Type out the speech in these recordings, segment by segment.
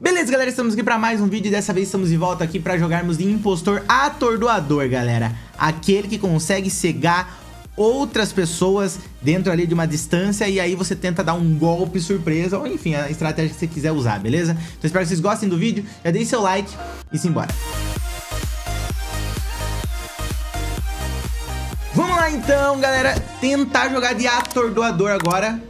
Beleza, galera, estamos aqui para mais um vídeo e dessa vez estamos de volta aqui para jogarmos de impostor atordoador, galera. Aquele que consegue cegar outras pessoas dentro ali de uma distância e aí você tenta dar um golpe surpresa ou enfim, a estratégia que você quiser usar, beleza? Então espero que vocês gostem do vídeo, já deixe seu like e simbora. Vamos lá então, galera, tentar jogar de atordoador agora.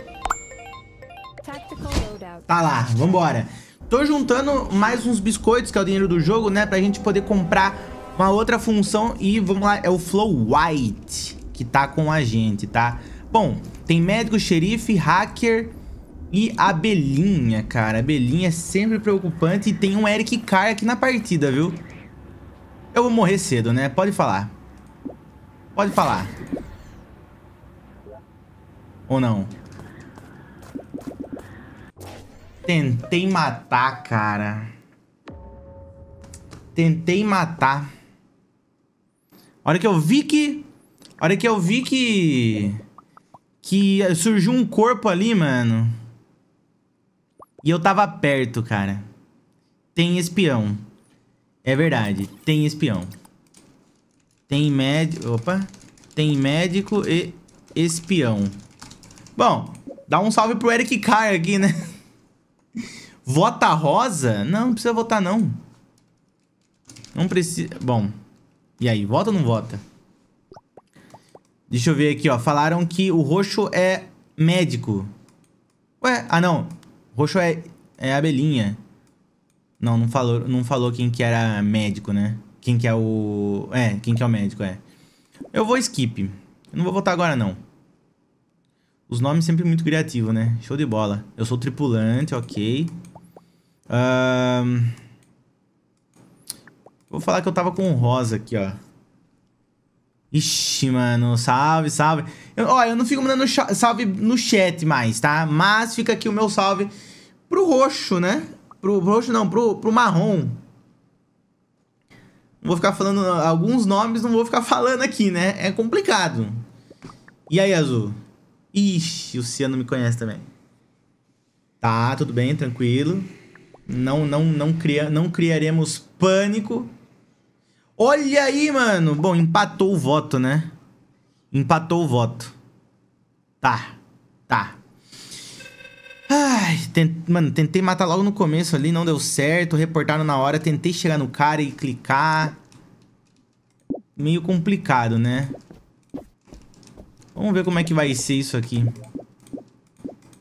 Tá lá, vambora. Tô juntando mais uns biscoitos, que é o dinheiro do jogo, né? Pra gente poder comprar uma outra função e vamos lá, é o Flow White que tá com a gente, tá? Bom, tem médico, xerife, hacker e abelhinha, cara. Abelhinha é sempre preocupante e tem um Eric Carr aqui na partida, viu? Eu vou morrer cedo, né? Pode falar. Pode falar. Ou não? Tentei matar, cara. Tentei matar. A hora que eu vi que... A hora que eu vi que... Que surgiu um corpo ali, mano. E eu tava perto, cara. Tem espião. É verdade, tem espião. Tem médico... Opa. Tem médico e espião. Bom, dá um salve pro Eric Carr aqui, né? Vota rosa? Não, não precisa votar, não. Não precisa... Bom. E aí, vota ou não vota? Deixa eu ver aqui, ó. Falaram que o roxo é médico. Ué, ah não. Roxo é, é abelhinha. Não, não falou, não falou quem que era médico, né? Quem que é o... É, quem que é o médico, é. Eu vou skip. Eu não vou votar agora, não. Os nomes sempre muito criativos, né? Show de bola. Eu sou tripulante, ok. Um... Vou falar que eu tava com rosa aqui, ó. Ixi, mano, salve, salve. Eu, ó, eu não fico mandando salve no chat mais, tá? Mas fica aqui o meu salve pro roxo, né? Pro, pro roxo não, pro, pro marrom. Não vou ficar falando alguns nomes, não vou ficar falando aqui, né? É complicado. E aí, Azul? Ixi, o Ciano me conhece também. Tá, tudo bem, tranquilo. Não, não, não, cria, não criaremos pânico. Olha aí, mano. Bom, empatou o voto, né? Empatou o voto. Tá, tá. Ai, mano, tentei matar logo no começo ali, não deu certo. Reportaram na hora, tentei chegar no cara e clicar. Meio complicado, né? Vamos ver como é que vai ser isso aqui.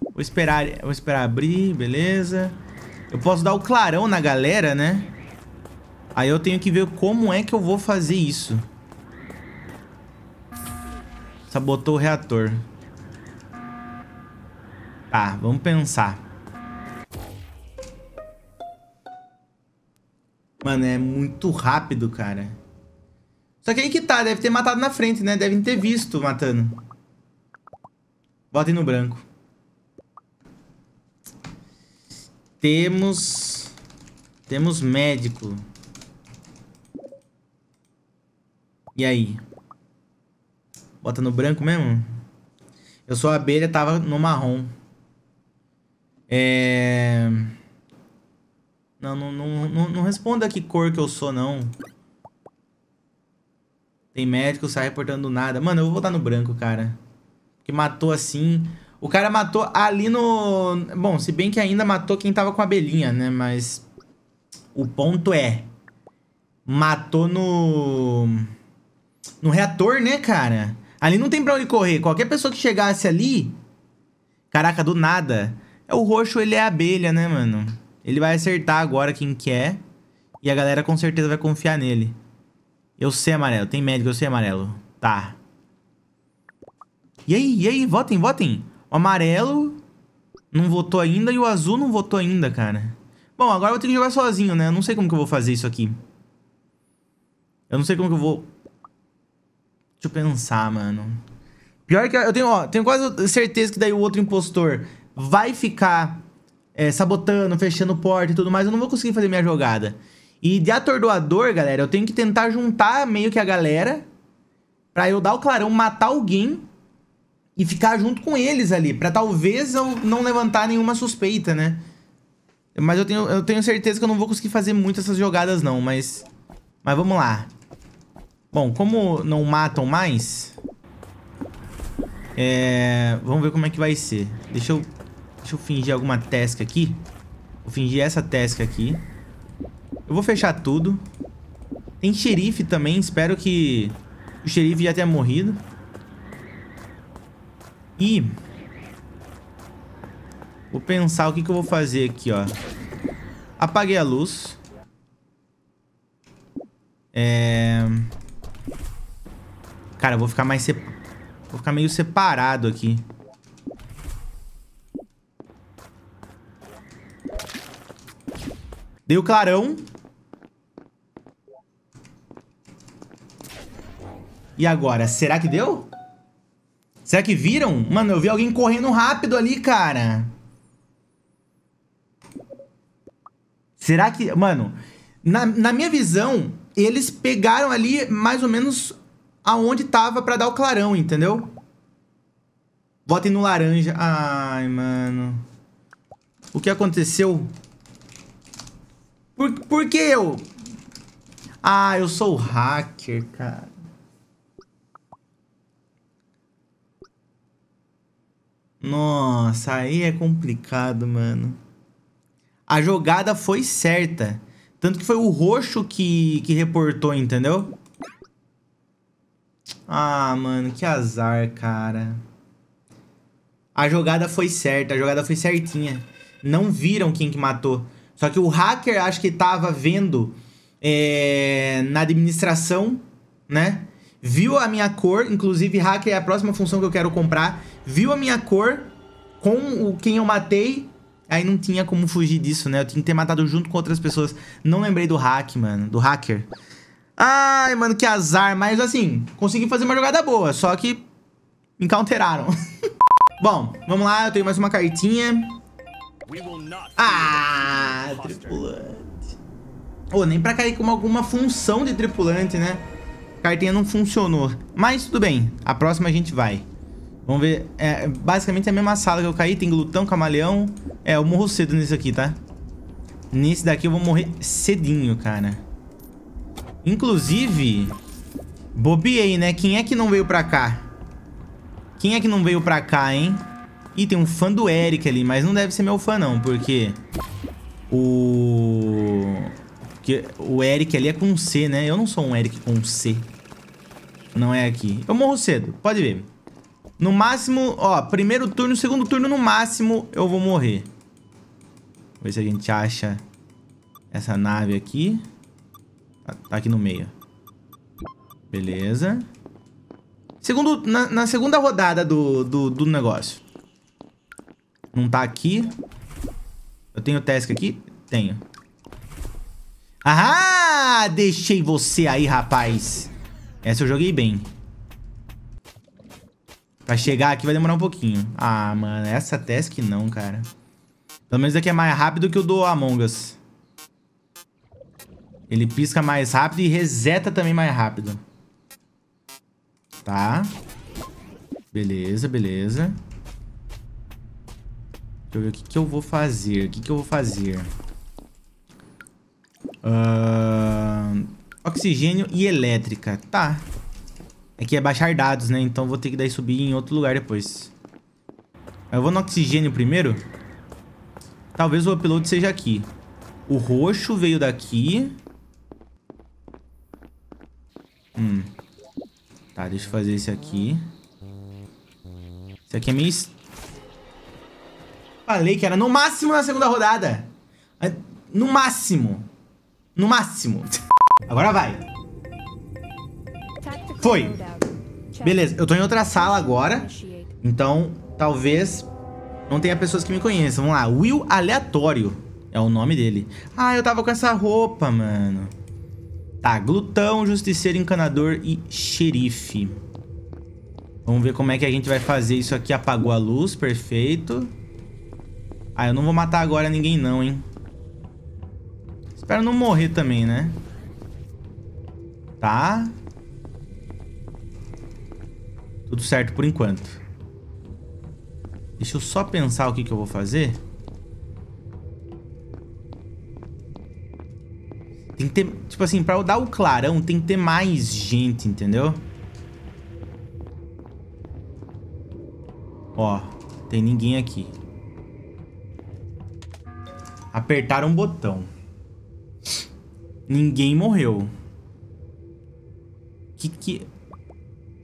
Vou esperar, vou esperar abrir, beleza. Eu posso dar o clarão na galera, né? Aí eu tenho que ver como é que eu vou fazer isso. Sabotou o reator. Tá, vamos pensar. Mano, é muito rápido, cara. Só que aí que tá, deve ter matado na frente, né? Devem ter visto matando bota no branco. Temos... Temos médico. E aí? Bota no branco mesmo? Eu sou a abelha, tava no marrom. É... Não, não, não, não, responda que cor que eu sou, não. Tem médico, sai reportando nada. Mano, eu vou botar no branco, cara que matou assim. O cara matou ali no. Bom, se bem que ainda matou quem tava com a abelhinha, né? Mas. O ponto é. Matou no. No reator, né, cara? Ali não tem pra onde correr. Qualquer pessoa que chegasse ali. Caraca, do nada. É o roxo, ele é abelha, né, mano? Ele vai acertar agora quem quer. É e a galera com certeza vai confiar nele. Eu sei amarelo. Tem médico, eu sei amarelo. Tá. E aí, e aí, votem, votem. O amarelo não votou ainda e o azul não votou ainda, cara. Bom, agora eu vou ter que jogar sozinho, né? Eu não sei como que eu vou fazer isso aqui. Eu não sei como que eu vou... Deixa eu pensar, mano. Pior que eu tenho, ó, tenho quase certeza que daí o outro impostor vai ficar é, sabotando, fechando porta e tudo mais. Eu não vou conseguir fazer minha jogada. E de atordoador, galera, eu tenho que tentar juntar meio que a galera pra eu dar o clarão, matar alguém e ficar junto com eles ali, para talvez eu não levantar nenhuma suspeita, né? Mas eu tenho, eu tenho certeza que eu não vou conseguir fazer muito essas jogadas não, mas... Mas vamos lá. Bom, como não matam mais... É... Vamos ver como é que vai ser. Deixa eu... Deixa eu fingir alguma tesca aqui. Vou fingir essa tesca aqui. Eu vou fechar tudo. Tem xerife também, espero que... O xerife já tenha morrido. E... Vou pensar o que, que eu vou fazer aqui, ó. Apaguei a luz. É... Cara, eu vou ficar mais... Sep... Vou ficar meio separado aqui. Dei o clarão. E agora? Será que deu? Será que viram? Mano, eu vi alguém correndo rápido ali, cara. Será que... Mano, na, na minha visão, eles pegaram ali mais ou menos aonde tava pra dar o clarão, entendeu? Votem no laranja. Ai, mano. O que aconteceu? Por, por que eu? Ah, eu sou hacker, cara. Nossa, aí é complicado, mano. A jogada foi certa. Tanto que foi o roxo que, que reportou, entendeu? Ah, mano, que azar, cara. A jogada foi certa, a jogada foi certinha. Não viram quem que matou. Só que o hacker acho que tava vendo é, na administração, né? viu a minha cor, inclusive hacker é a próxima função que eu quero comprar, viu a minha cor com o quem eu matei, aí não tinha como fugir disso, né? Eu tinha que ter matado junto com outras pessoas. Não lembrei do hack, mano, do hacker. Ai, mano, que azar, mas assim, consegui fazer uma jogada boa, só que me counteraram. Bom, vamos lá, eu tenho mais uma cartinha. Ah, tripulante. Ou oh, nem pra cair com alguma função de tripulante, né? cartinha não funcionou. Mas tudo bem, a próxima a gente vai. Vamos ver. É, basicamente é a mesma sala que eu caí. Tem glutão, camaleão. É, eu morro cedo nesse aqui, tá? Nesse daqui eu vou morrer cedinho, cara. Inclusive, bobiei, né? Quem é que não veio pra cá? Quem é que não veio pra cá, hein? Ih, tem um fã do Eric ali, mas não deve ser meu fã, não, porque... O... Porque o Eric ali é com C, né? Eu não sou um Eric com C. Não é aqui. Eu morro cedo, pode ver. No máximo, ó, primeiro turno, segundo turno, no máximo, eu vou morrer. Ver se a gente acha essa nave aqui. Tá, tá, aqui no meio. Beleza. Segundo, na, na segunda rodada do, do, do, negócio. Não tá aqui. Eu tenho Tesk aqui? Tenho. Ah, deixei você aí, rapaz. Essa eu joguei bem. Pra chegar aqui vai demorar um pouquinho. Ah, mano, essa task não, cara. Pelo menos aqui é mais rápido que o do Among Us. Ele pisca mais rápido e reseta também mais rápido. Tá. Beleza, beleza. Deixa eu ver o que, que eu vou fazer. O que, que eu vou fazer? Uh, oxigênio e elétrica. Tá. Aqui é, é baixar dados, né? Então vou ter que daí subir em outro lugar depois. Eu vou no oxigênio primeiro. Talvez o upload seja aqui. O roxo veio daqui. Hum. Tá, deixa eu fazer esse aqui. Esse aqui é meio... Falei que era no máximo na segunda rodada. É, no máximo. No máximo. Agora vai. Foi. Beleza, eu tô em outra sala agora. Então, talvez não tenha pessoas que me conheçam. Vamos lá. Will Aleatório é o nome dele. Ah, eu tava com essa roupa, mano. Tá, glutão, justiceiro, encanador e xerife. Vamos ver como é que a gente vai fazer isso aqui. Apagou a luz, perfeito. Ah, eu não vou matar agora ninguém não, hein. Espero não morrer também, né? Tá. Tudo certo por enquanto. Deixa eu só pensar o que, que eu vou fazer. Tem que ter... Tipo assim, pra eu dar o clarão, tem que ter mais gente, entendeu? Ó, tem ninguém aqui. Apertar um botão. Ninguém morreu. Que que...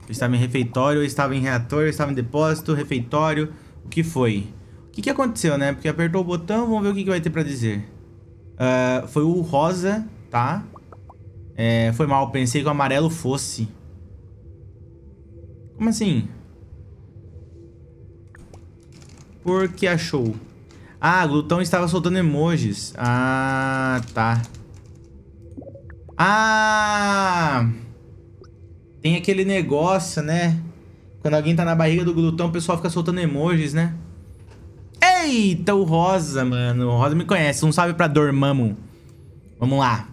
Eu estava em refeitório, eu estava em reator, eu estava em depósito, refeitório... O que foi? O que que aconteceu, né? Porque apertou o botão, vamos ver o que que vai ter pra dizer. Uh, foi o rosa, tá? É, foi mal, pensei que o amarelo fosse. Como assim? Porque achou. Ah, Glutão estava soltando emojis. Ah, tá. Tá. Ah! Tem aquele negócio, né? Quando alguém tá na barriga do glutão, o pessoal fica soltando emojis, né? Eita, o Rosa, mano. O Rosa me conhece. Um salve pra Dormammu. Vamos lá.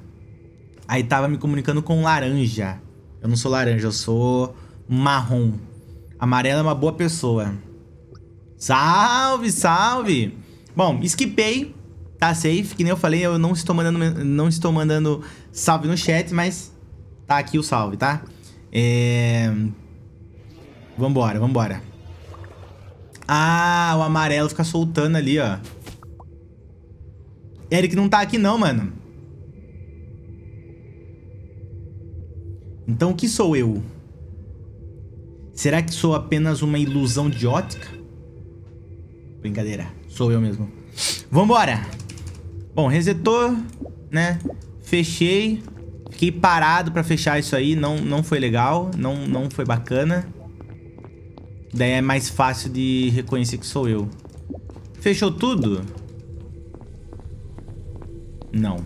Aí tava me comunicando com laranja. Eu não sou laranja, eu sou marrom. Amarelo é uma boa pessoa. Salve, salve! Bom, esquipei tá safe, que nem eu falei, eu não estou mandando, não estou mandando salve no chat, mas tá aqui o salve, tá? É... Vambora, vambora. Ah, o amarelo fica soltando ali, ó. Eric não tá aqui não, mano. Então o que sou eu? Será que sou apenas uma ilusão de ótica? Brincadeira, sou eu mesmo. Vambora! Bom, resetou, né? Fechei. Fiquei parado pra fechar isso aí. Não, não foi legal. Não, não foi bacana. Daí é mais fácil de reconhecer que sou eu. Fechou tudo? Não.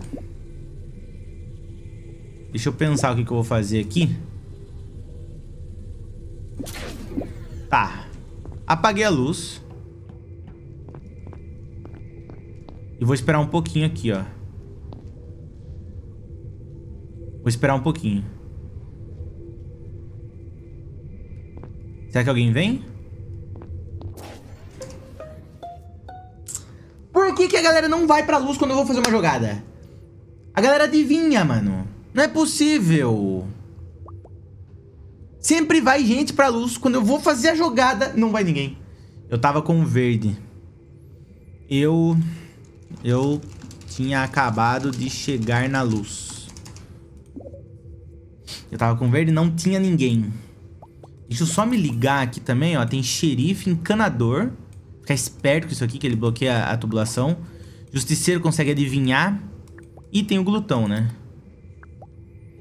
Deixa eu pensar o que, que eu vou fazer aqui. Tá. Apaguei a luz. E vou esperar um pouquinho aqui, ó. Vou esperar um pouquinho. Será que alguém vem? Por que, que a galera não vai pra luz quando eu vou fazer uma jogada? A galera adivinha, mano. Não é possível. Sempre vai gente pra luz. Quando eu vou fazer a jogada, não vai ninguém. Eu tava com verde. Eu... Eu tinha acabado de chegar na luz. Eu tava com verde e não tinha ninguém. Deixa eu só me ligar aqui também, ó. Tem xerife, encanador. Ficar esperto com isso aqui, que ele bloqueia a tubulação. Justiceiro consegue adivinhar. E tem o glutão, né?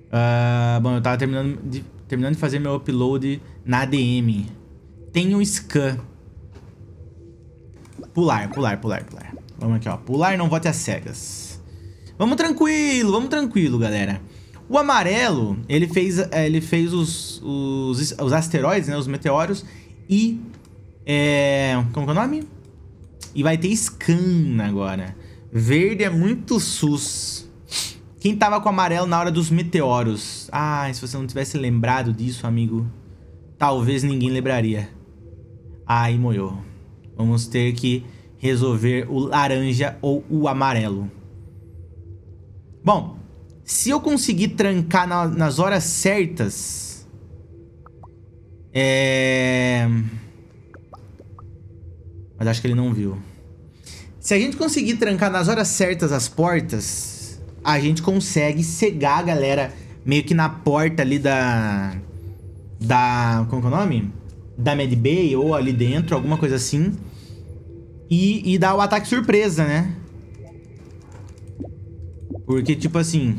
Uh, bom, eu tava terminando de, terminando de fazer meu upload na ADM. Tem o scan. Pular, pular, pular, pular. Vamos aqui, ó. Pular não vote às cegas. Vamos tranquilo, vamos tranquilo, galera. O amarelo, ele fez, eh, ele fez os, os, os asteroides, né? Os meteoros. E... É, como que é o nome? E vai ter scan agora. Verde é muito sus. Quem tava com amarelo na hora dos meteoros? Ah, se você não tivesse lembrado disso, amigo. Talvez ninguém lembraria. Ai, moiou. Vamos ter que resolver o laranja ou o amarelo. Bom, se eu conseguir trancar na, nas horas certas... É... Mas acho que ele não viu. Se a gente conseguir trancar nas horas certas as portas, a gente consegue cegar a galera meio que na porta ali da... Da... Como é o nome? Da Medbay ou ali dentro, alguma coisa assim e, e dar o ataque surpresa, né? Porque, tipo assim...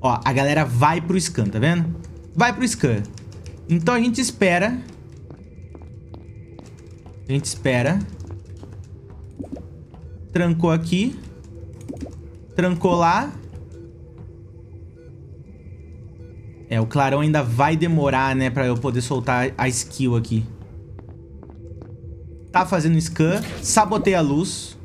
Ó, a galera vai pro scan, tá vendo? Vai pro scan. Então a gente espera... A gente espera... Trancou aqui. Trancou lá. É, o clarão ainda vai demorar, né? Pra eu poder soltar a skill aqui. Tá fazendo scan. Sabotei a luz.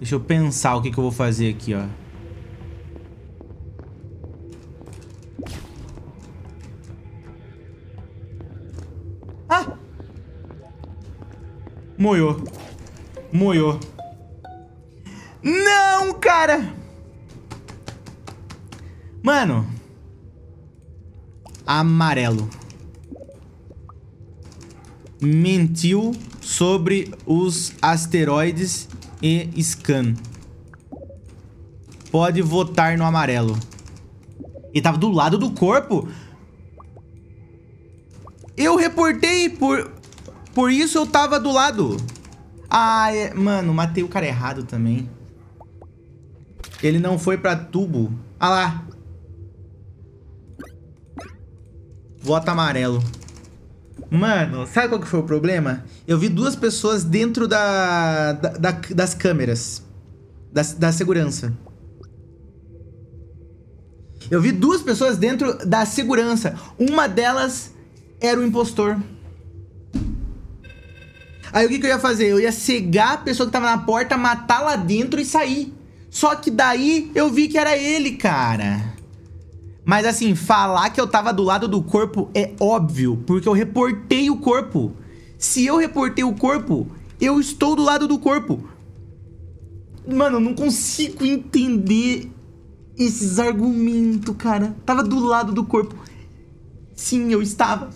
Deixa eu pensar o que, que eu vou fazer aqui, ó. Ah! Moiou. Moiou. Não, cara! Mano. Amarelo mentiu sobre os asteroides e Scan. Pode votar no amarelo. Ele tava do lado do corpo. Eu reportei por... Por isso eu tava do lado. Ah, é... mano, matei o cara errado também. Ele não foi pra tubo. Ah lá. Voto amarelo. Mano, sabe qual que foi o problema? Eu vi duas pessoas dentro da, da, da das câmeras. Da, da segurança. Eu vi duas pessoas dentro da segurança. Uma delas era o impostor. Aí o que, que eu ia fazer? Eu ia cegar a pessoa que tava na porta, matar lá dentro e sair. Só que daí eu vi que era ele, cara. Mas assim, falar que eu tava do lado do corpo é óbvio, porque eu reportei o corpo. Se eu reportei o corpo, eu estou do lado do corpo. Mano, eu não consigo entender esses argumentos, cara. Tava do lado do corpo. Sim, eu estava.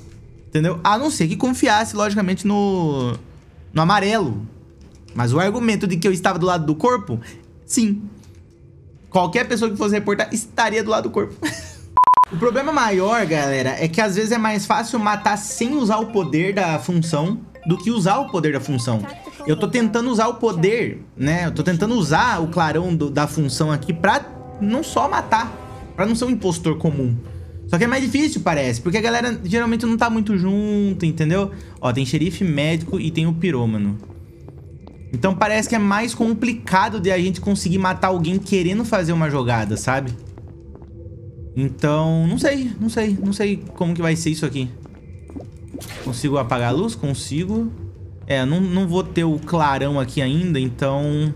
Entendeu? A não ser que confiasse, logicamente, no, no amarelo. Mas o argumento de que eu estava do lado do corpo, sim. Qualquer pessoa que fosse reportar estaria do lado do corpo. O problema maior, galera, é que às vezes é mais fácil matar sem usar o poder da função do que usar o poder da função. Eu tô tentando usar o poder, né? Eu tô tentando usar o clarão do, da função aqui pra não só matar, pra não ser um impostor comum. Só que é mais difícil, parece, porque a galera geralmente não tá muito junto, entendeu? Ó, tem xerife médico e tem o pirômano. Então parece que é mais complicado de a gente conseguir matar alguém querendo fazer uma jogada, sabe? Então, não sei, não sei, não sei como que vai ser isso aqui. Consigo apagar a luz? Consigo. É, não, não vou ter o clarão aqui ainda, então...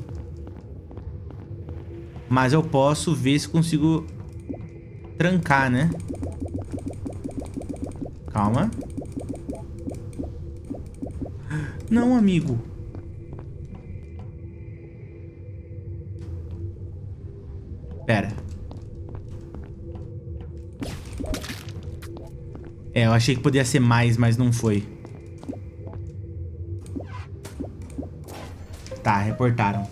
Mas eu posso ver se consigo trancar, né? Calma. Não, amigo. Pera. É, eu achei que poderia ser mais, mas não foi. Tá, reportaram.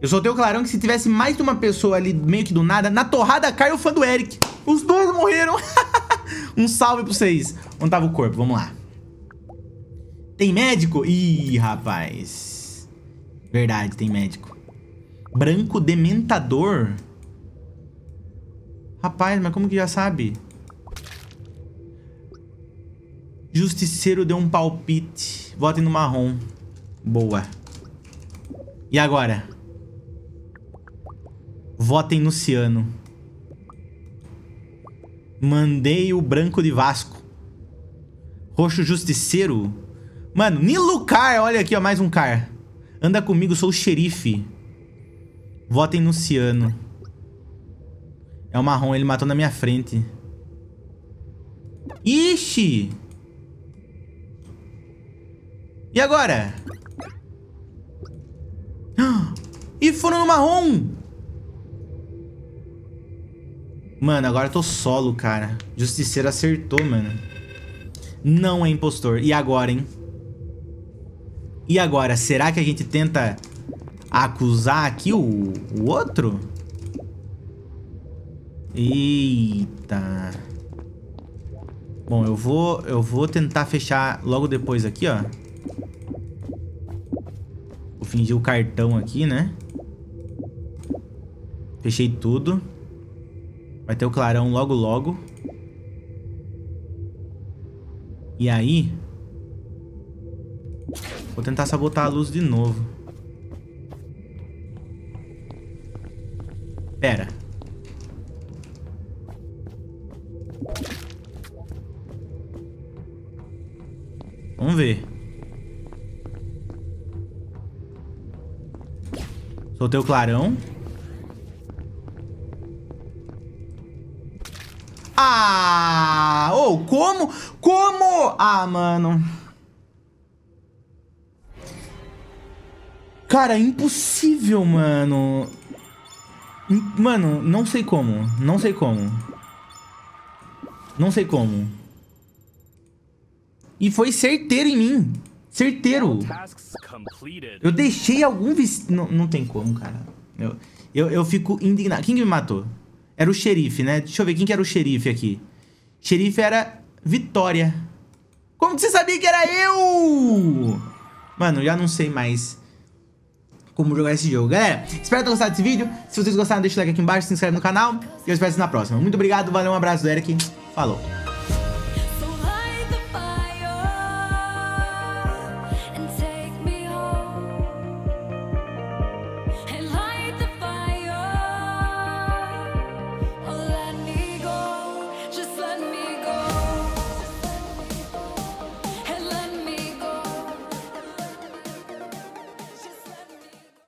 Eu soltei o clarão que se tivesse mais de uma pessoa ali, meio que do nada, na torrada cai o fã do Eric. Os dois morreram. um salve pra vocês. Onde tava o corpo? Vamos lá. Tem médico? Ih, rapaz. Verdade, tem médico. Branco dementador? Rapaz, mas como que já sabe? Justiceiro deu um palpite. Votem no marrom. Boa. E agora? Votem no ciano. Mandei o branco de Vasco. Roxo Justiceiro. Mano, Nilucar. Olha aqui, ó. Mais um car. Anda comigo, sou o xerife. Votem no ciano. É o marrom, ele matou na minha frente. Ixi! E agora? E foram no marrom! Mano, agora eu tô solo, cara. Justiceiro acertou, mano. Não é impostor. E agora, hein? E agora? Será que a gente tenta acusar aqui o, o outro? Eita. Bom, eu vou, eu vou tentar fechar logo depois aqui, ó. Fingi o cartão aqui, né? Fechei tudo. Vai ter o clarão logo, logo. E aí... Vou tentar sabotar a luz de novo. Pera. Vamos ver. Tô teu clarão. Ah! Ou oh, como? Como? Ah, mano. Cara, impossível, mano. Mano, não sei como. Não sei como. Não sei como. E foi certeiro em mim. Certeiro. Eu deixei algum vestido. Não, não tem como, cara. Eu, eu, eu fico indignado. Quem que me matou? Era o xerife, né? Deixa eu ver quem que era o xerife aqui. Xerife era Vitória. Como que você sabia que era eu? Mano, já não sei mais como jogar esse jogo. Galera, espero que tenham gostado desse vídeo. Se vocês gostaram, deixa o like aqui embaixo, se inscreve no canal. E eu espero vocês na próxima. Muito obrigado, valeu, um abraço do Eric. Falou.